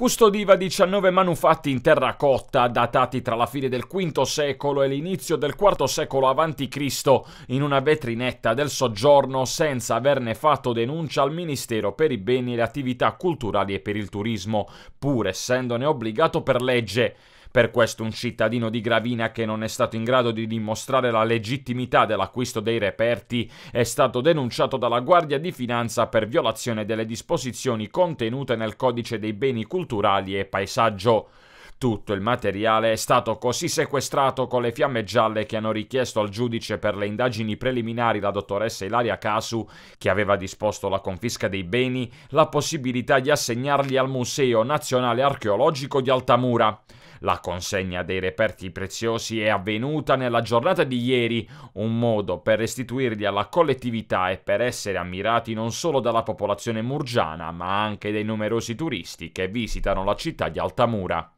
Custodiva 19 manufatti in terracotta datati tra la fine del V secolo e l'inizio del IV secolo a.C. in una vetrinetta del soggiorno senza averne fatto denuncia al Ministero per i beni e le attività culturali e per il turismo, pur essendone obbligato per legge. Per questo un cittadino di Gravina che non è stato in grado di dimostrare la legittimità dell'acquisto dei reperti è stato denunciato dalla Guardia di Finanza per violazione delle disposizioni contenute nel codice dei beni culturali e paesaggio. Tutto il materiale è stato così sequestrato con le fiamme gialle che hanno richiesto al giudice per le indagini preliminari la dottoressa Ilaria Casu, che aveva disposto la confisca dei beni, la possibilità di assegnarli al Museo Nazionale Archeologico di Altamura. La consegna dei reperti preziosi è avvenuta nella giornata di ieri, un modo per restituirli alla collettività e per essere ammirati non solo dalla popolazione murgiana, ma anche dai numerosi turisti che visitano la città di Altamura.